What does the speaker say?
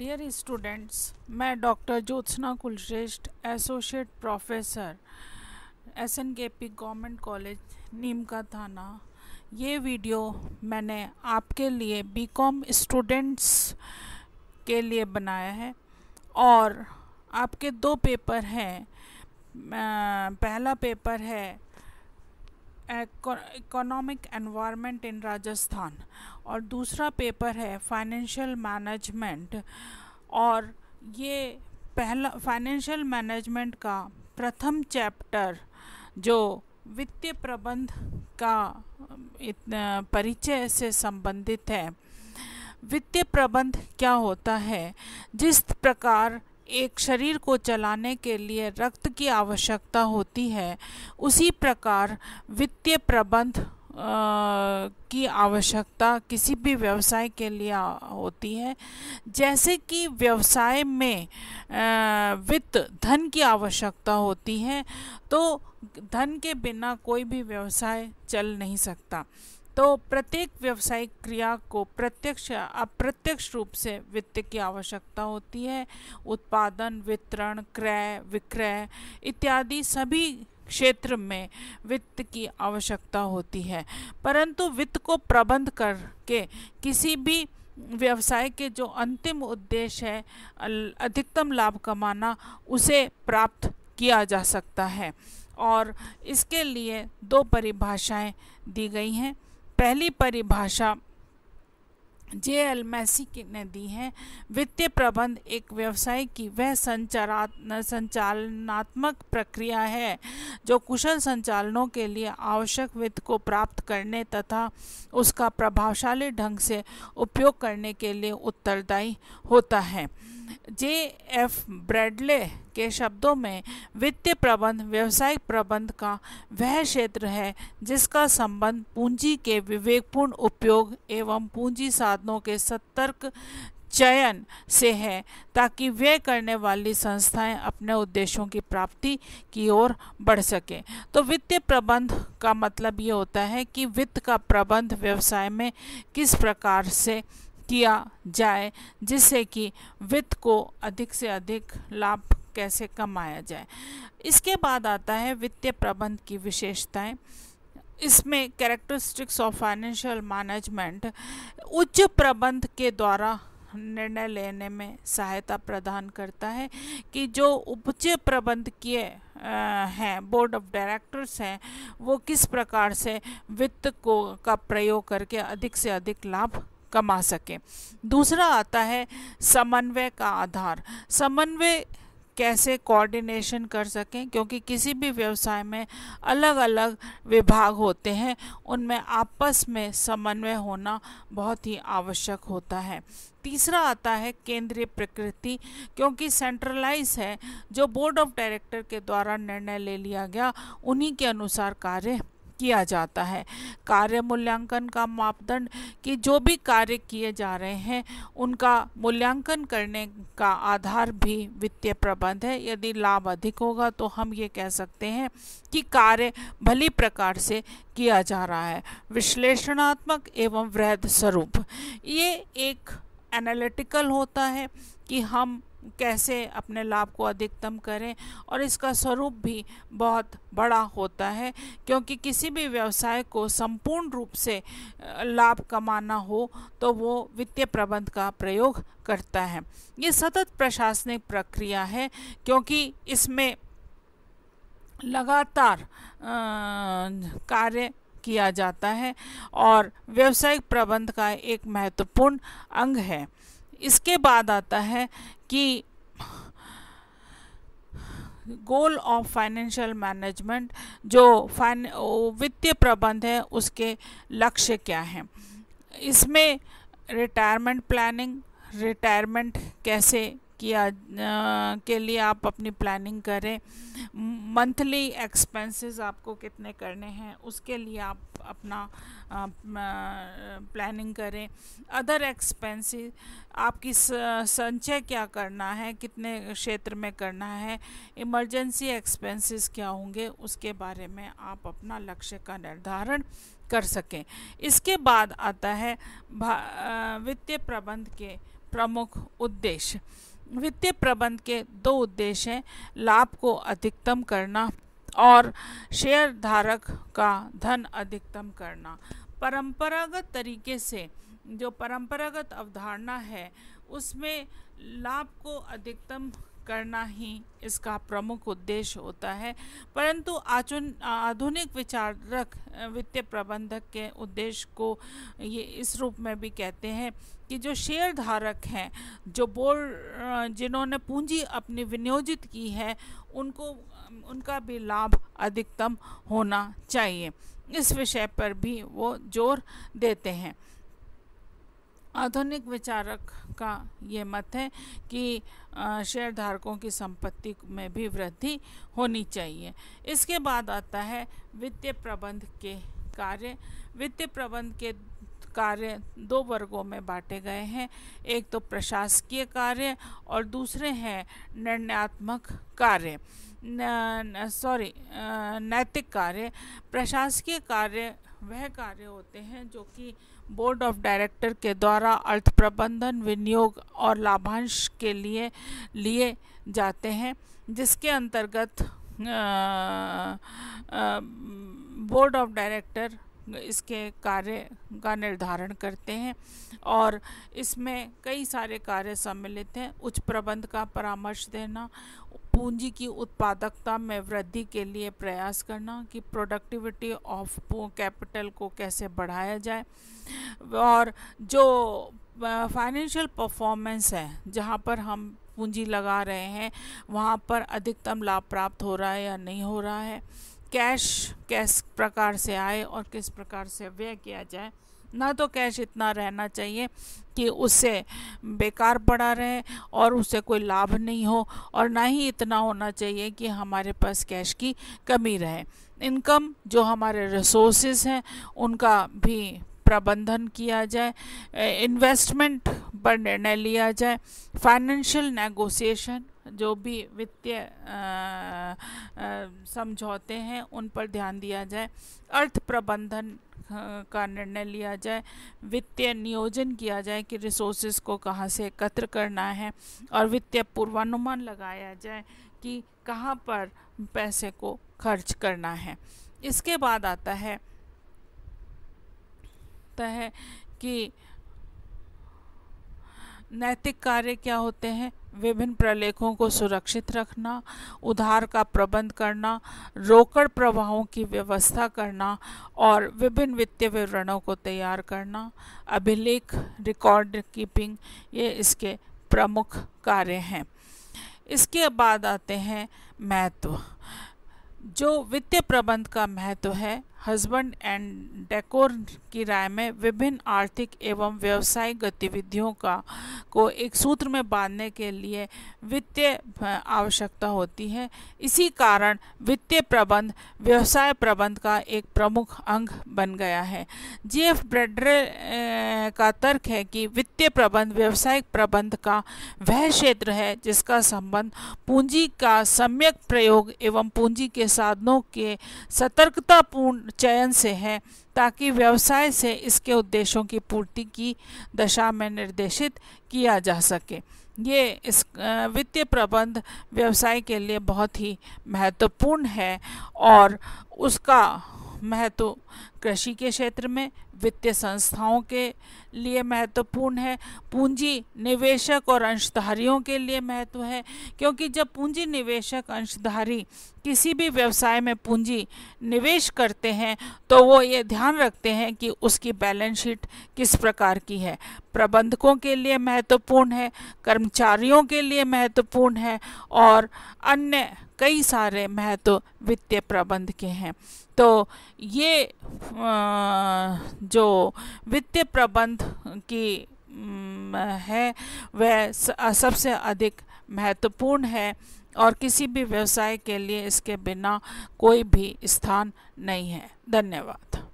dear students मैं doctor Jyotsna Kulshreshtha associate professor S N K P government college Neem Ka Thana ये video मैंने आपके लिए बी कॉम स्टूडेंट्स के लिए बनाया है और आपके दो पेपर हैं पहला पेपर है इकोनॉमिक एनवायरनमेंट इन राजस्थान और दूसरा पेपर है फाइनेंशियल मैनेजमेंट और ये पहला फाइनेंशियल मैनेजमेंट का प्रथम चैप्टर जो वित्तीय प्रबंध का परिचय से संबंधित है वित्तीय प्रबंध क्या होता है जिस प्रकार एक शरीर को चलाने के लिए रक्त की आवश्यकता होती है उसी प्रकार वित्तीय प्रबंध की आवश्यकता किसी भी व्यवसाय के लिए होती है जैसे कि व्यवसाय में वित्त धन की आवश्यकता होती है तो धन के बिना कोई भी व्यवसाय चल नहीं सकता तो प्रत्येक व्यवसायिक क्रिया को प्रत्यक्ष या अप्रत्यक्ष रूप से वित्त की आवश्यकता होती है उत्पादन वितरण क्रय विक्रय इत्यादि सभी क्षेत्र में वित्त की आवश्यकता होती है परंतु वित्त को प्रबंध करके किसी भी व्यवसाय के जो अंतिम उद्देश्य है अधिकतम लाभ कमाना उसे प्राप्त किया जा सकता है और इसके लिए दो परिभाषाएं दी गई हैं पहली परिभाषा जे एल मैसी ने दी है वित्तीय प्रबंध एक व्यवसाय की वह संचारात्मक संचालनात्मक प्रक्रिया है जो कुशल संचालनों के लिए आवश्यक वित्त को प्राप्त करने तथा उसका प्रभावशाली ढंग से उपयोग करने के लिए उत्तरदायी होता है जे एफ ब्रेडले के शब्दों में वित्तीय प्रबंध व्यवसायिक प्रबंध का वह क्षेत्र है जिसका संबंध पूंजी के विवेकपूर्ण उपयोग एवं पूंजी साधनों के सतर्क चयन से है ताकि व्यय करने वाली संस्थाएं अपने उद्देश्यों की प्राप्ति की ओर बढ़ सके तो वित्तीय प्रबंध का मतलब ये होता है कि वित्त का प्रबंध व्यवसाय में किस प्रकार से किया जाए जिससे कि वित्त को अधिक से अधिक लाभ कैसे कमाया जाए इसके बाद आता है वित्तीय प्रबंध की विशेषताएं इसमें कैरेक्टरिस्टिक्स ऑफ फाइनेंशियल मैनेजमेंट उच्च प्रबंध के द्वारा निर्णय लेने में सहायता प्रदान करता है कि जो उच्च किए हैं बोर्ड ऑफ डायरेक्टर्स हैं वो किस प्रकार से वित्त को का प्रयोग करके अधिक से अधिक लाभ कमा सकें दूसरा आता है समन्वय का आधार समन्वय कैसे कोऑर्डिनेशन कर सकें क्योंकि किसी भी व्यवसाय में अलग अलग विभाग होते हैं उनमें आपस में समन्वय होना बहुत ही आवश्यक होता है तीसरा आता है केंद्रीय प्रकृति क्योंकि सेंट्रलाइज है जो बोर्ड ऑफ डायरेक्टर के द्वारा निर्णय ले लिया गया उन्हीं के अनुसार कार्य किया जाता है कार्य मूल्यांकन का मापदंड कि जो भी कार्य किए जा रहे हैं उनका मूल्यांकन करने का आधार भी वित्तीय प्रबंध है यदि लाभ अधिक होगा तो हम ये कह सकते हैं कि कार्य भली प्रकार से किया जा रहा है विश्लेषणात्मक एवं वृहद स्वरूप ये एक एनालिटिकल होता है कि हम कैसे अपने लाभ को अधिकतम करें और इसका स्वरूप भी बहुत बड़ा होता है क्योंकि किसी भी व्यवसाय को संपूर्ण रूप से लाभ कमाना हो तो वो वित्तीय प्रबंध का प्रयोग करता है ये सतत प्रशासनिक प्रक्रिया है क्योंकि इसमें लगातार कार्य किया जाता है और व्यवसायिक प्रबंध का एक महत्वपूर्ण अंग है इसके बाद आता है कि गोल ऑफ फाइनेंशियल मैनेजमेंट जो फाइन वित्तीय प्रबंध है उसके लक्ष्य क्या हैं इसमें रिटायरमेंट प्लानिंग रिटायरमेंट कैसे किया आ, के लिए आप अपनी प्लानिंग करें मंथली एक्सपेंसेस आपको कितने करने हैं उसके लिए आप अपना प्लानिंग करें अदर एक्सपेंसेस आपकी संचय क्या करना है कितने क्षेत्र में करना है इमरजेंसी एक्सपेंसेस क्या होंगे उसके बारे में आप अपना लक्ष्य का निर्धारण कर सकें इसके बाद आता है वित्तीय प्रबंध के प्रमुख उद्देश्य वित्तीय प्रबंध के दो उद्देश्य हैं लाभ को अधिकतम करना और शेयर धारक का धन अधिकतम करना परंपरागत तरीके से जो परंपरागत अवधारणा है उसमें लाभ को अधिकतम करना ही इसका प्रमुख उद्देश्य होता है परंतु आचुन आधुनिक विचारक वित्तीय प्रबंधक के उद्देश्य को ये इस रूप में भी कहते हैं कि जो शेयर धारक हैं जो बोर्ड जिन्होंने पूंजी अपनी विनियोजित की है उनको उनका भी लाभ अधिकतम होना चाहिए इस विषय पर भी वो जोर देते हैं आधुनिक विचारक का ये मत है कि शेयरधारकों की संपत्ति में भी वृद्धि होनी चाहिए इसके बाद आता है वित्तीय प्रबंध के कार्य वित्तीय प्रबंध के कार्य दो वर्गों में बांटे गए हैं एक तो प्रशासकीय कार्य और दूसरे हैं निर्णयात्मक कार्य सॉरी नैतिक कार्य प्रशासकीय कार्य वह कार्य होते हैं जो कि बोर्ड ऑफ डायरेक्टर के द्वारा अर्थ प्रबंधन विनियोग और लाभांश के लिए लिए जाते हैं जिसके अंतर्गत बोर्ड ऑफ डायरेक्टर इसके कार्य का निर्धारण करते हैं और इसमें कई सारे कार्य सम्मिलित हैं उच्च प्रबंध का परामर्श देना पूंजी की उत्पादकता में वृद्धि के लिए प्रयास करना कि प्रोडक्टिविटी ऑफ कैपिटल को कैसे बढ़ाया जाए और जो फाइनेंशियल परफॉर्मेंस है जहाँ पर हम पूंजी लगा रहे हैं वहाँ पर अधिकतम लाभ प्राप्त हो रहा है या नहीं हो रहा है कैश किस प्रकार से आए और किस प्रकार से व्यय किया जाए इतना तो कैश इतना रहना चाहिए कि उससे बेकार पड़ा रहे और उससे कोई लाभ नहीं हो और ना ही इतना होना चाहिए कि हमारे पास कैश की कमी रहे इनकम जो हमारे रिसोर्सेज हैं उनका भी प्रबंधन किया जाए इन्वेस्टमेंट पर निर्णय लिया जाए फाइनेंशियल नेगोशिएशन जो भी वित्तीय समझौते हैं उन पर ध्यान दिया जाए अर्थ प्रबंधन का निर्णय लिया जाए वित्तीय नियोजन किया जाए कि रिसोर्सेज को कहाँ से एकत्र करना है और वित्तीय पूर्वानुमान लगाया जाए कि कहाँ पर पैसे को खर्च करना है इसके बाद आता है होता है कि नैतिक कार्य क्या होते हैं विभिन्न प्रलेखों को सुरक्षित रखना उधार का प्रबंध करना रोकड़ प्रवाहों की व्यवस्था करना और विभिन्न वित्तीय विवरणों को तैयार करना अभिलेख रिकॉर्ड कीपिंग ये इसके प्रमुख कार्य हैं इसके बाद आते हैं महत्व जो वित्तीय प्रबंध का महत्व है हस्बैंड एंड डेकोर की राय में विभिन्न आर्थिक एवं व्यवसायिक गतिविधियों का को एक सूत्र में बांधने के लिए वित्तीय आवश्यकता होती है इसी कारण वित्तीय प्रबंध व्यवसाय प्रबंध का एक प्रमुख अंग बन गया है जी एफ ब्रेडरे का तर्क है कि वित्तीय प्रबंध व्यावसायिक प्रबंध का वह क्षेत्र है जिसका संबंध पूंजी का सम्यक प्रयोग एवं पूंजी के साधनों के सतर्कतापूर्ण चयन से है ताकि व्यवसाय से इसके उद्देश्यों की पूर्ति की दशा में निर्देशित किया जा सके ये इस वित्तीय प्रबंध व्यवसाय के लिए बहुत ही महत्वपूर्ण है और उसका महत्व कृषि के क्षेत्र में वित्तीय संस्थाओं के लिए महत्वपूर्ण है पूंजी निवेशक और अंशधारियों के लिए महत्व है क्योंकि जब पूंजी निवेशक अंशधारी किसी भी व्यवसाय में पूंजी निवेश करते हैं तो वो ये ध्यान रखते हैं कि उसकी बैलेंस शीट किस प्रकार की है प्रबंधकों के लिए महत्वपूर्ण है कर्मचारियों के लिए महत्वपूर्ण है और अन्य कई सारे महत्व वित्तीय प्रबंध के हैं तो ये जो वित्तीय प्रबंध की है वह सबसे अधिक महत्वपूर्ण है और किसी भी व्यवसाय के लिए इसके बिना कोई भी स्थान नहीं है धन्यवाद